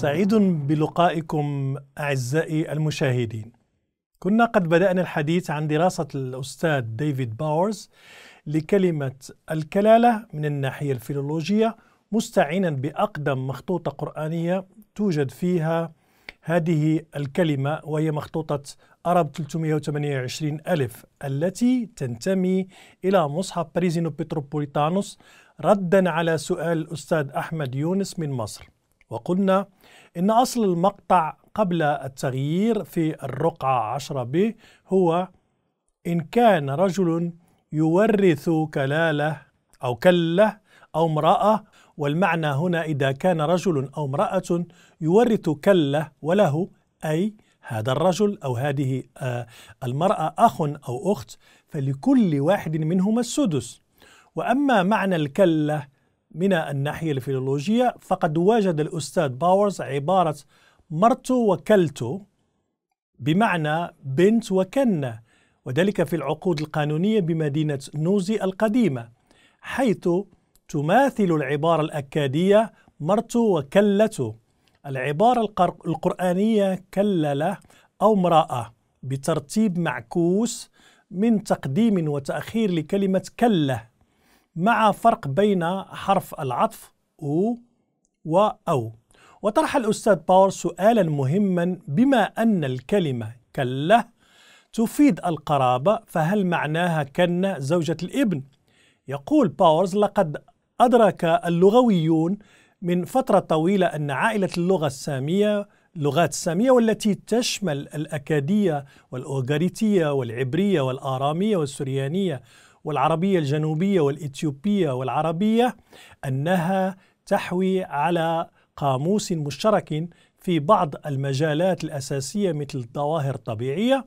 سعيد بلقائكم اعزائي المشاهدين. كنا قد بدانا الحديث عن دراسه الاستاذ ديفيد باورز لكلمه الكلاله من الناحيه الفيلولوجيه مستعينا باقدم مخطوطه قرانيه توجد فيها هذه الكلمه وهي مخطوطه أرب 328 ألف التي تنتمي إلى مصحف باريزينو بتروبوليتانوس ردا على سؤال الأستاذ أحمد يونس من مصر وقلنا إن أصل المقطع قبل التغيير في الرقعة 10 ب هو إن كان رجل يورث كلالة أو كلة أو امرأة والمعنى هنا إذا كان رجل أو امرأة يورث كلة وله أي هذا الرجل أو هذه آه، المرأة أخ أو أخت فلكل واحد منهما السدس وأما معنى الكلة من الناحية الفيلولوجية فقد وجد الأستاذ باورز عبارة مرت وكلت بمعنى بنت وكنة وذلك في العقود القانونية بمدينة نوزي القديمة حيث تماثل العبارة الأكادية مرت وكلت العبارة القرآنية كللة أو امرأة بترتيب معكوس من تقديم وتأخير لكلمة كله مع فرق بين حرف العطف و وأو وطرح الأستاذ باور سؤالا مهما بما أن الكلمة كله تفيد القرابة فهل معناها كن زوجة الابن؟ يقول باورز لقد أدرك اللغويون من فترة طويلة أن عائلة اللغة السامية لغات السامية والتي تشمل الأكادية والأوغاريتية والعبرية والآرامية والسريانية والعربية الجنوبية والإثيوبية والعربية أنها تحوي على قاموس مشترك في بعض المجالات الأساسية مثل الظواهر الطبيعية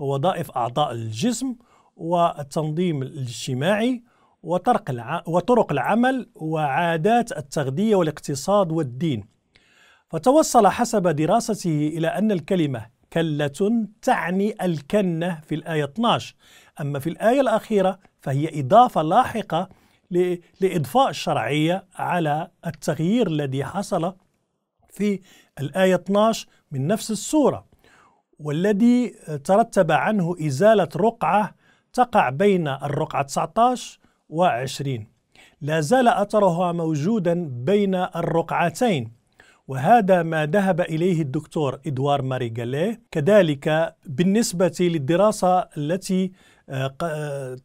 ووظائف أعضاء الجسم والتنظيم الاجتماعي وطرق العمل وعادات التغذية والاقتصاد والدين فتوصل حسب دراسته إلى أن الكلمة كلة تعني الكنة في الآية 12 أما في الآية الأخيرة فهي إضافة لاحقة لإضفاء الشرعية على التغيير الذي حصل في الآية 12 من نفس السورة والذي ترتب عنه إزالة رقعة تقع بين الرقعة 19 و 20 لا زال أثرها موجودا بين الرقعتين وهذا ما ذهب إليه الدكتور إدوار ماري كذلك بالنسبة للدراسة التي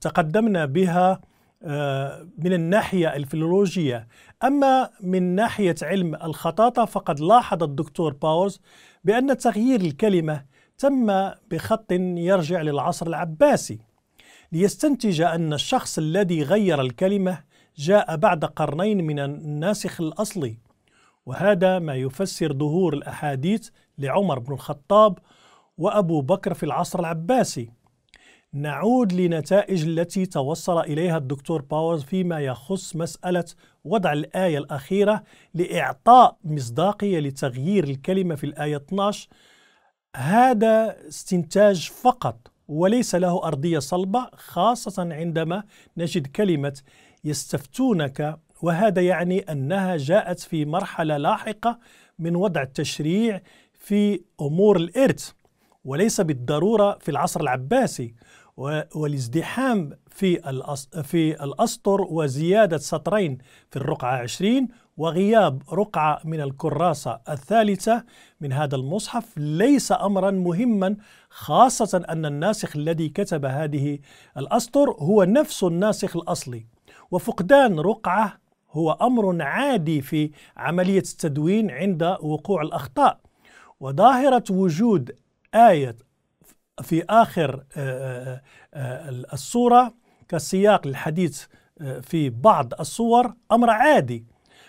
تقدمنا بها آه، من الناحية الفلولوجية أما من ناحية علم الخطاطة فقد لاحظ الدكتور باوز بأن تغيير الكلمة تم بخط يرجع للعصر العباسي ليستنتج أن الشخص الذي غير الكلمة جاء بعد قرنين من الناسخ الأصلي وهذا ما يفسر ظهور الأحاديث لعمر بن الخطاب وأبو بكر في العصر العباسي نعود لنتائج التي توصل إليها الدكتور باورز فيما يخص مسألة وضع الآية الأخيرة لإعطاء مصداقية لتغيير الكلمة في الآية 12 هذا استنتاج فقط وليس له أرضية صلبة خاصة عندما نجد كلمة يستفتونك وهذا يعني أنها جاءت في مرحلة لاحقة من وضع التشريع في أمور الإرث وليس بالضرورة في العصر العباسي والازدحام في في الأسطر وزيادة سطرين في الرقعة 20 وغياب رقعة من الكراسة الثالثة من هذا المصحف ليس أمرا مهما خاصة أن الناسخ الذي كتب هذه الأسطر هو نفس الناسخ الأصلي وفقدان رقعة هو أمر عادي في عملية التدوين عند وقوع الأخطاء وظاهرة وجود آية في آخر آه، آه، آه، الصورة كسياق الحديث في بعض الصور أمر عادي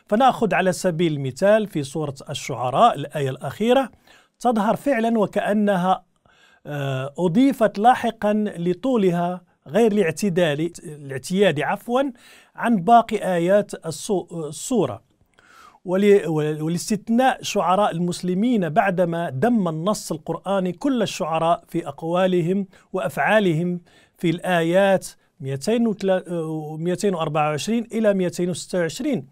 فنأخذ على سبيل المثال في سورة الشعراء الآية الأخيرة تظهر فعلا وكأنها أضيفت لاحقا لطولها غير الاعتدالي الاعتيادي عفوا عن باقي آيات الصورة ولاستثناء شعراء المسلمين بعدما دم النص القرآني كل الشعراء في أقوالهم وأفعالهم في الآيات 224 إلى 226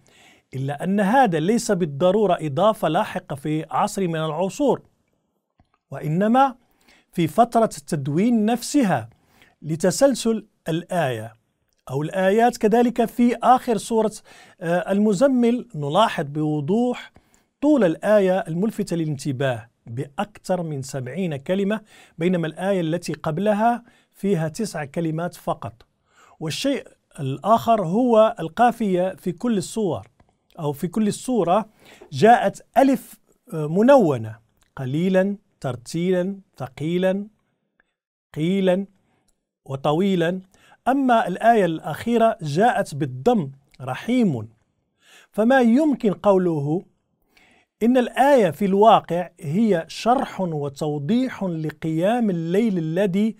إلا أن هذا ليس بالضرورة إضافة لاحقة في عصر من العصور وإنما في فترة التدوين نفسها لتسلسل الآية أو الآيات كذلك في آخر سورة آه، المزمل نلاحظ بوضوح طول الآية الملفتة للانتباه بأكثر من سبعين كلمة بينما الآية التي قبلها فيها تسع كلمات فقط والشيء الآخر هو القافية في كل الصور أو في كل الصورة جاءت ألف آه، منونة قليلا ترتيلا ثقيلا قيلا وطويلا أما الآية الأخيرة جاءت بالضم رحيم فما يمكن قوله إن الآية في الواقع هي شرح وتوضيح لقيام الليل الذي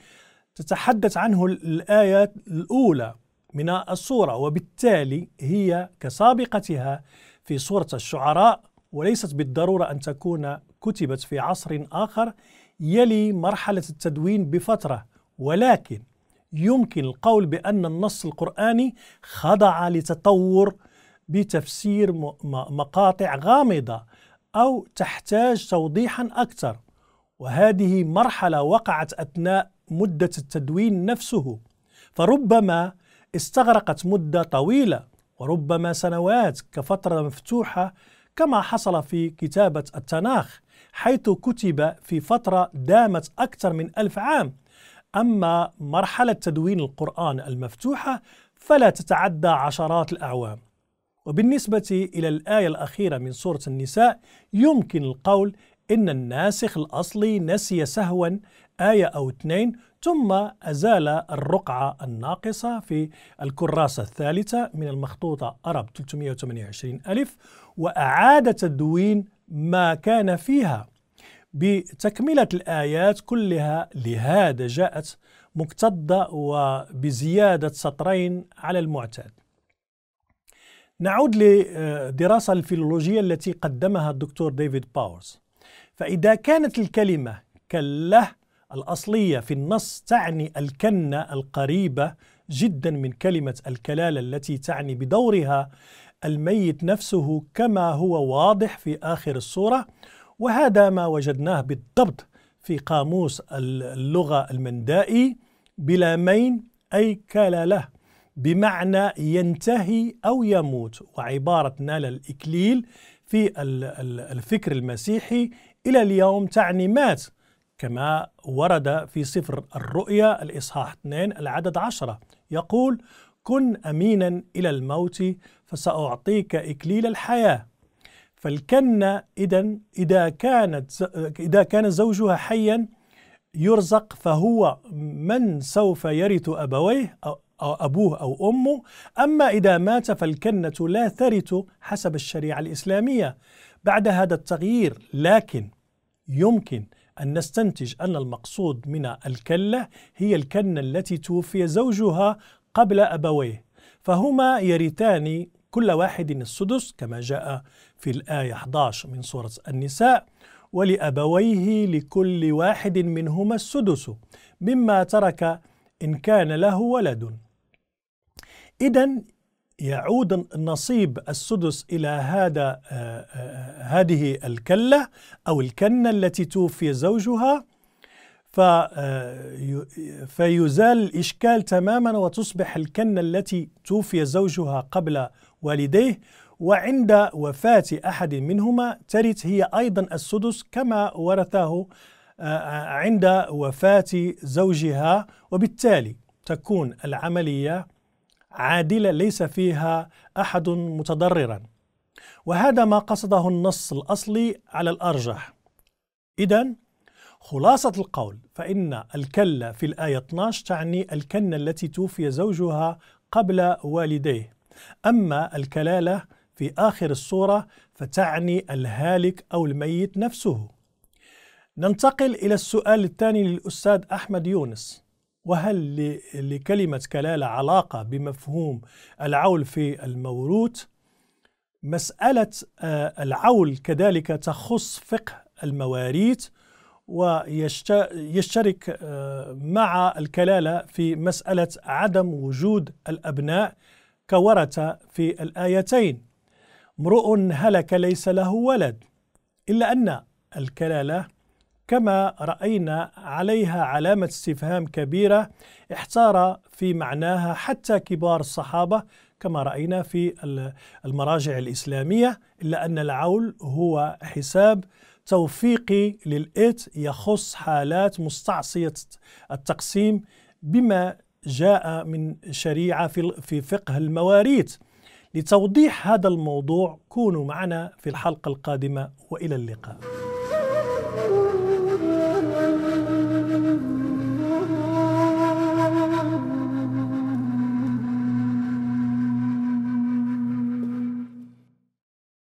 تتحدث عنه الآية الأولى من الصورة وبالتالي هي كسابقتها في سورة الشعراء وليست بالضرورة أن تكون كتبت في عصر آخر يلي مرحلة التدوين بفترة ولكن يمكن القول بأن النص القرآني خضع لتطور بتفسير مقاطع غامضة أو تحتاج توضيحا أكثر وهذه مرحلة وقعت أثناء مدة التدوين نفسه فربما استغرقت مدة طويلة وربما سنوات كفترة مفتوحة كما حصل في كتابة التناخ حيث كتب في فترة دامت أكثر من ألف عام أما مرحلة تدوين القرآن المفتوحة فلا تتعدى عشرات الأعوام وبالنسبة إلى الآية الأخيرة من سورة النساء يمكن القول إن الناسخ الأصلي نسي سهوا آية أو اثنين ثم أزال الرقعة الناقصة في الكراسة الثالثة من المخطوطة أرب 328 ألف وأعاد تدوين ما كان فيها بتكملة الآيات كلها لهذا جاءت مكتضة وبزيادة سطرين على المعتاد نعود لدراسة الفيلولوجية التي قدمها الدكتور ديفيد باورز فإذا كانت الكلمة كله الأصلية في النص تعني الكنة القريبة جدا من كلمة الكلالة التي تعني بدورها الميت نفسه كما هو واضح في آخر الصورة وهذا ما وجدناه بالضبط في قاموس اللغة المندائي بلا مين أي له بمعنى ينتهي أو يموت وعبارة نال الإكليل في الفكر المسيحي إلى اليوم تعني مات كما ورد في سفر الرؤيا الإصحاح 2 العدد 10 يقول كن أمينا إلى الموت فسأعطيك إكليل الحياة فالكنة إذا إذا كانت إذا كان زوجها حيا يرزق فهو من سوف يرث أبويه أو أبوه أو أمه أما إذا مات فالكنة لا ترث حسب الشريعة الإسلامية بعد هذا التغيير لكن يمكن أن نستنتج أن المقصود من الكلة هي الكنة التي توفي زوجها قبل أبويه فهما يرثان كل واحد السدس كما جاء في الآية 11 من سورة النساء ولأبويه لكل واحد منهما السدس مما ترك إن كان له ولد إذا يعود النصيب السدس إلى هذا آه، آه، هذه الكلة أو الكنة التي توفي زوجها آه، فيزال الإشكال تماما وتصبح الكنة التي توفي زوجها قبل والديه وعند وفاة أحد منهما ترث هي أيضا السدس كما ورثه آه، آه، عند وفاة زوجها وبالتالي تكون العملية عادلة ليس فيها أحد متضررا وهذا ما قصده النص الأصلي على الأرجح إذا خلاصة القول فإن الكلة في الآية 12 تعني الكنة التي توفي زوجها قبل والديه أما الكلالة في آخر الصورة فتعني الهالك أو الميت نفسه ننتقل إلى السؤال الثاني للأستاذ أحمد يونس وهل لكلمة كلالة علاقة بمفهوم العول في الموروث؟ مسألة آه، العول كذلك تخص فقه المواريث ويشترك آه، مع الكلالة في مسألة عدم وجود الأبناء كورث في الآيتين امرؤ هلك ليس له ولد إلا أن الكلالة كما رأينا عليها علامة استفهام كبيرة احتار في معناها حتى كبار الصحابة كما رأينا في المراجع الإسلامية إلا أن العول هو حساب توفيقي للإت يخص حالات مستعصية التقسيم بما جاء من شريعة في فقه المواريث لتوضيح هذا الموضوع كونوا معنا في الحلقة القادمة وإلى اللقاء